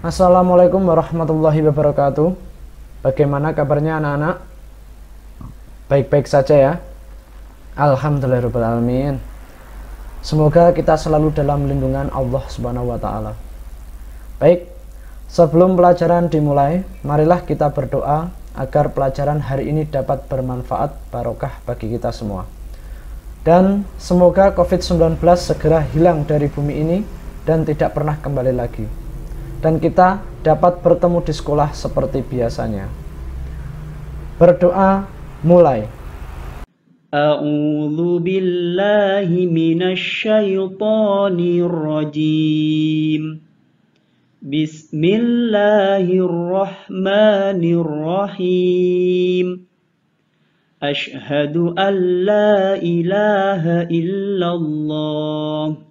Assalamualaikum warahmatullahi wabarakatuh. Bagaimana kabarnya anak-anak? Baik-baik saja ya. Alhamdulillahirobbilalamin. Semoga kita selalu dalam lindungan Allah Subhanahu wa taala. Baik, sebelum pelajaran dimulai, marilah kita berdoa agar pelajaran hari ini dapat bermanfaat barokah bagi kita semua. Dan semoga COVID-19 segera hilang dari bumi ini dan tidak pernah kembali lagi dan kita dapat bertemu di sekolah seperti biasanya. Berdoa mulai. A'udzu billahi minasyaitonir rajim. Bismillahirrahmanirrahim. Asyhadu an la ilaha illallah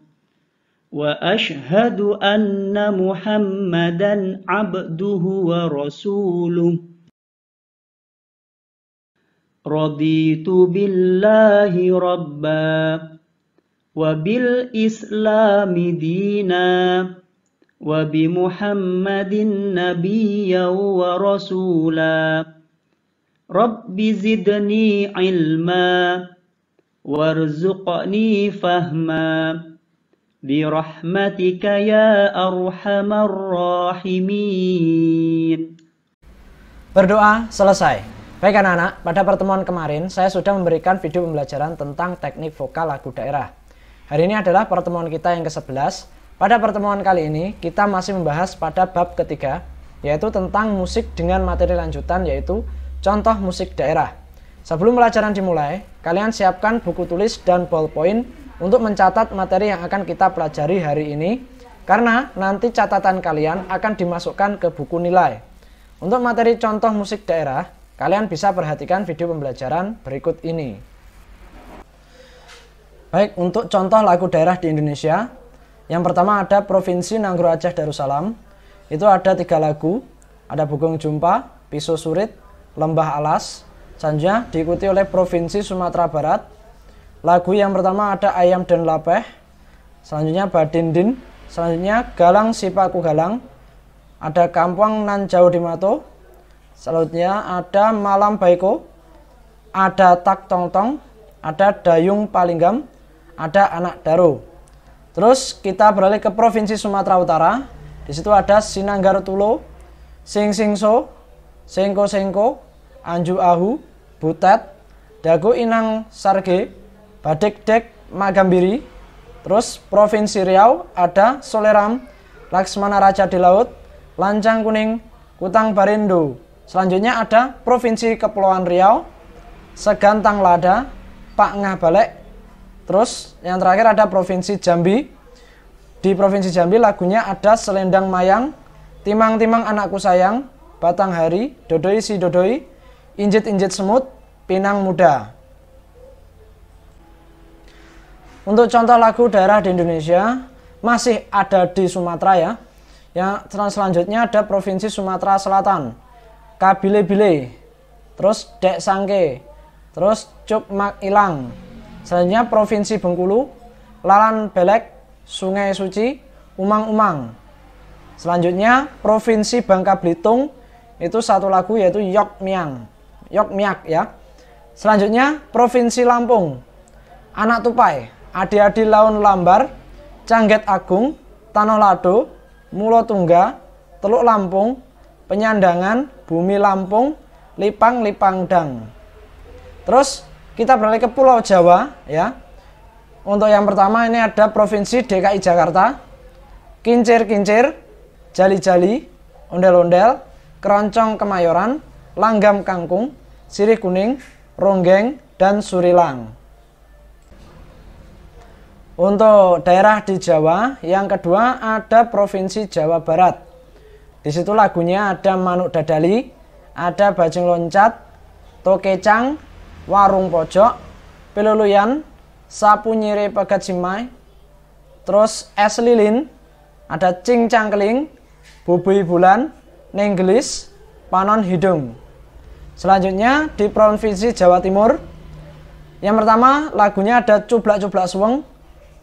واشهد ان محمدا عبده ورسوله رضيت بالله ربا وبالاسلام دينا وبمحمد نبيا ورسولا رب زدني علما وارزقني فهما برحمتك يا أرحم الراحمين Berdoa selesai. Baik anak-anak, pada pertemuan kemarin saya sudah memberikan video pembelajaran tentang teknik vokal lagu daerah. Hari ini adalah pertemuan kita yang ke-11. Pada pertemuan kali ini kita masih membahas pada bab ketiga, yaitu tentang musik dengan materi lanjutan yaitu contoh musik daerah. Sebelum pelajaran dimulai, kalian siapkan buku tulis dan ballpoint untuk mencatat materi yang akan kita pelajari hari ini karena nanti catatan kalian akan dimasukkan ke buku nilai. Untuk materi contoh musik daerah, kalian bisa perhatikan video pembelajaran berikut ini. Baik, untuk contoh lagu daerah di Indonesia, yang pertama ada Provinsi Nanggro Aceh Darussalam. Itu ada tiga lagu, ada Bugung Jumpa, Pisau Surit, Lembah Alas. Selanjutnya diikuti oleh Provinsi Sumatera Barat, Lagu yang pertama ada Ayam dan Lapeh, selanjutnya Badindin, selanjutnya Galang Sipaku Galang, ada kampuang Nan Jauh di Mato, selanjutnya ada Malam Baiko, ada Tak Tong Tong, ada Dayung Palinggam, ada Anak Daru. Terus kita beralih ke Provinsi Sumatera Utara, di situ ada Sinanggar Tulo, Sing Sing So, Sengko Sengko, Anju Ahu, Butet, Dago Inang Sarge, Badek Dek Magambiri, terus Provinsi Riau ada Soleram, Laksmana Raja di Laut, Lancang Kuning, Kutang Barindo. Selanjutnya ada Provinsi Kepulauan Riau, Segantang Lada, Pak Ngah Balek. Terus yang terakhir ada Provinsi Jambi. Di Provinsi Jambi lagunya ada Selendang Mayang, Timang-timang Anakku Sayang, Batang Hari, Dodoi Si Dodoi, Injit-injit Semut, Pinang Muda. Untuk contoh lagu daerah di Indonesia masih ada di Sumatera ya. Yang selanjutnya ada Provinsi Sumatera Selatan. Kabile-bile. Terus Dek Sangke. Terus Cuk Mak Ilang. Selanjutnya Provinsi Bengkulu, Lalan Belek, Sungai Suci, Umang-Umang. Selanjutnya Provinsi Bangka Belitung itu satu lagu yaitu Yok Miang. Yok Miak ya. Selanjutnya Provinsi Lampung. Anak Tupai. Adi-adi laun lambar, Cangget Agung, Tanah Lado, Mulo Tungga, Teluk Lampung, Penyandangan, Bumi Lampung, Lipang Lipang Dang. Terus kita beralih ke Pulau Jawa ya. Untuk yang pertama ini ada Provinsi DKI Jakarta, Kincir-kincir, Jali-jali, Ondel-ondel, Keroncong Kemayoran, Langgam Kangkung, Sirih Kuning, Ronggeng, dan Surilang. Untuk daerah di Jawa, yang kedua ada Provinsi Jawa Barat. Di situ lagunya ada Manuk Dadali, ada Bajing Loncat, Tokecang, Warung Pojok, Peluluyan, Sapu Nyire Pegat Simai, terus Es Lilin, ada Cing Cangkeling, Bubui Bulan, Nenggelis, Panon Hidung. Selanjutnya di Provinsi Jawa Timur, yang pertama lagunya ada Cublak Cublak Suweng,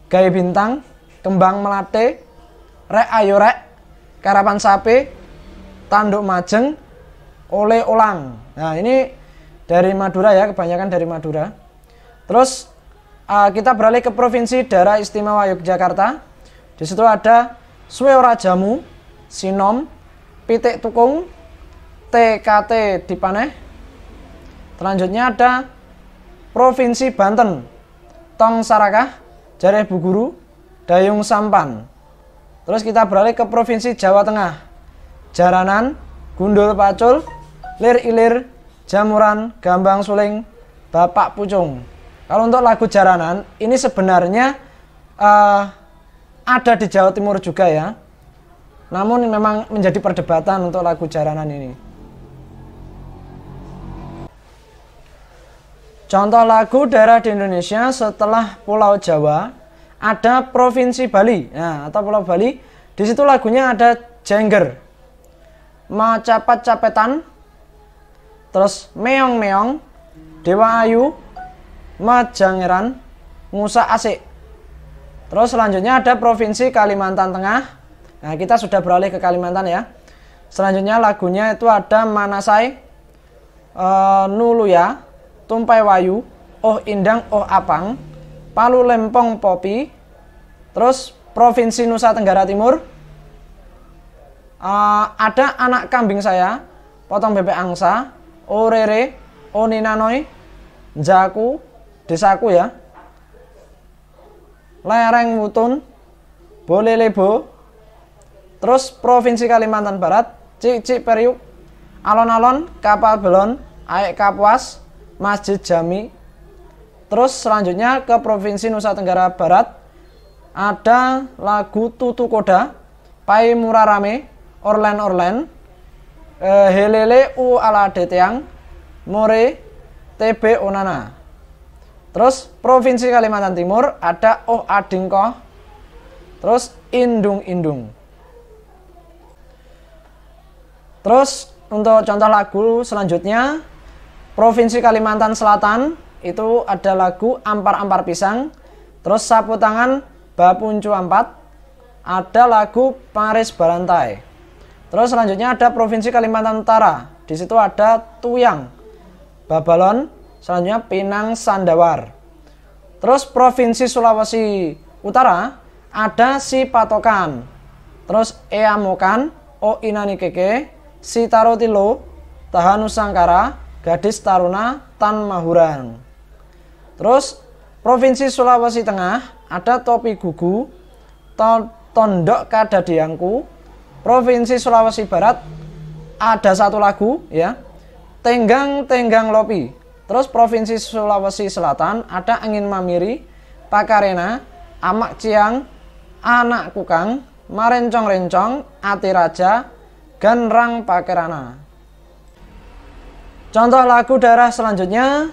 Gaya Bintang, Kembang Melate, Rek Ayo Rek, Karapan Sapi, Tanduk Majeng, Oleh Olang. Nah ini dari Madura ya, kebanyakan dari Madura. Terus uh, kita beralih ke Provinsi Daerah Istimewa Yogyakarta. Di situ ada Sweora Jamu, Sinom, Pitik Tukung, TKT Dipaneh. Selanjutnya ada Provinsi Banten, Tong Sarakah, Jareh Bu Guru, Dayung Sampan. Terus kita beralih ke Provinsi Jawa Tengah. Jaranan, Gundul Pacul, Lir Ilir, Jamuran, Gambang Suling, Bapak Pucung. Kalau untuk lagu Jaranan, ini sebenarnya uh, ada di Jawa Timur juga ya. Namun memang menjadi perdebatan untuk lagu Jaranan ini. Contoh lagu daerah di Indonesia setelah Pulau Jawa ada Provinsi Bali, nah, atau Pulau Bali. Di situ lagunya ada Jengger, Macapat Capetan, terus Meong Meong, Dewa Ayu, Majangeran, Musa Asik. Terus selanjutnya ada Provinsi Kalimantan Tengah. Nah, kita sudah beralih ke Kalimantan ya. Selanjutnya lagunya itu ada Manasai, eh, nulu ya tumpai wayu, oh indang, oh apang, Palu Lempong Popi, terus Provinsi Nusa Tenggara Timur, uh, ada anak kambing saya, potong bebek angsa, orere, oh oninanoi, oh jaku, desaku ya, lereng mutun, bolelebo, terus Provinsi Kalimantan Barat, cik cik periuk, alon-alon, kapal belon, aik kapuas, Masjid Jami. Terus selanjutnya ke Provinsi Nusa Tenggara Barat ada lagu Tutu Koda, Pai Murarame, Orlen Orlen, eh, Helele U Ala Detiang, More TB Onana. Terus Provinsi Kalimantan Timur ada Oh Adingko, terus Indung Indung. Terus untuk contoh lagu selanjutnya Provinsi Kalimantan Selatan itu ada lagu Ampar-Ampar Pisang, terus Sapu Tangan Bapuncu Ampat, ada lagu Paris Barantai. Terus selanjutnya ada Provinsi Kalimantan Utara, di situ ada Tuyang, Babalon, selanjutnya Pinang Sandawar. Terus Provinsi Sulawesi Utara ada Si Patokan, terus Eamokan, O Inani Keke, Sitarotilo, Tahanusangkara, gadis taruna Tan Mahurang. Terus Provinsi Sulawesi Tengah ada topi gugu, to tondok kadadiangku. Provinsi Sulawesi Barat ada satu lagu ya, tenggang tenggang lopi. Terus Provinsi Sulawesi Selatan ada angin mamiri, pakarena, amak ciang, anak kukang, marencong rencong, ati raja, ganrang pakerana. Contoh lagu daerah selanjutnya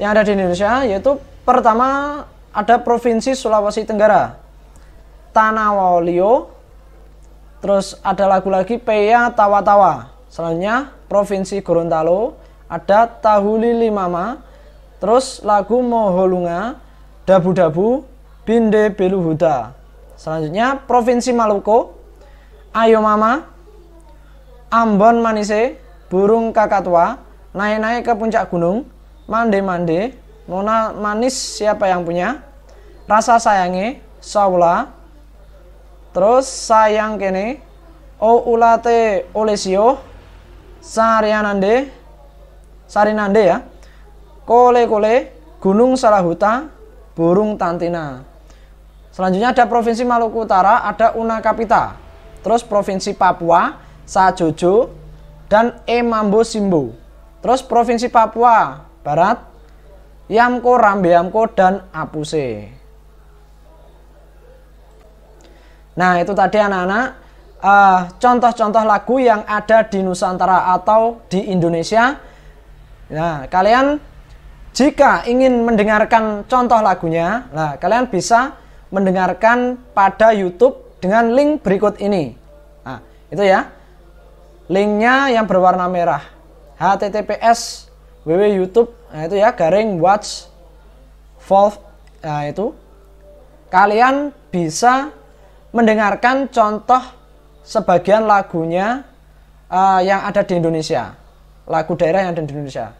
yang ada di Indonesia yaitu pertama ada Provinsi Sulawesi Tenggara. Tanawolio. Terus ada lagu lagi Peya Tawa-Tawa. Selanjutnya Provinsi Gorontalo ada Tahuli Limama. Terus lagu Moholunga, Dabu-Dabu, Binde Beluhuda. Selanjutnya Provinsi Maluku, Ayo Mama, Ambon Manise, Burung Kakatua, naik-naik ke puncak gunung, mande-mande, nona manis siapa yang punya, rasa sayangi, saula, terus sayang kene, o ulate olesio, sarianande, sarinande ya, kole-kole, gunung salahuta, burung tantina. Selanjutnya ada Provinsi Maluku Utara, ada una kapita. terus Provinsi Papua, Sajojo, dan Emambo Simbo. Terus Provinsi Papua Barat, Yamko, Rambeamko, dan Apuse. Nah itu tadi anak-anak contoh eh, contoh-contoh lagu yang ada di Nusantara atau di Indonesia. Nah kalian jika ingin mendengarkan contoh lagunya, nah kalian bisa mendengarkan pada YouTube dengan link berikut ini. Nah, itu ya. Linknya yang berwarna merah https www youtube nah itu ya garing watch Valve nah itu kalian bisa mendengarkan contoh sebagian lagunya uh, yang ada di Indonesia lagu daerah yang ada di Indonesia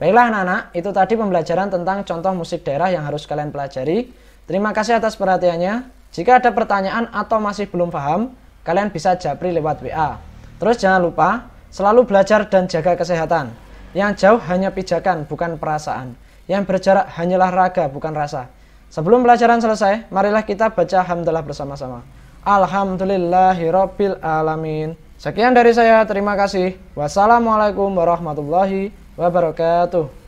baiklah anak-anak itu tadi pembelajaran tentang contoh musik daerah yang harus kalian pelajari terima kasih atas perhatiannya jika ada pertanyaan atau masih belum paham kalian bisa japri lewat WA Terus jangan lupa selalu belajar dan jaga kesehatan. Yang jauh hanya pijakan bukan perasaan. Yang berjarak hanyalah raga bukan rasa. Sebelum pelajaran selesai, marilah kita baca hamdalah bersama-sama. Alhamdulillahirabbil alamin. Sekian dari saya, terima kasih. Wassalamualaikum warahmatullahi wabarakatuh.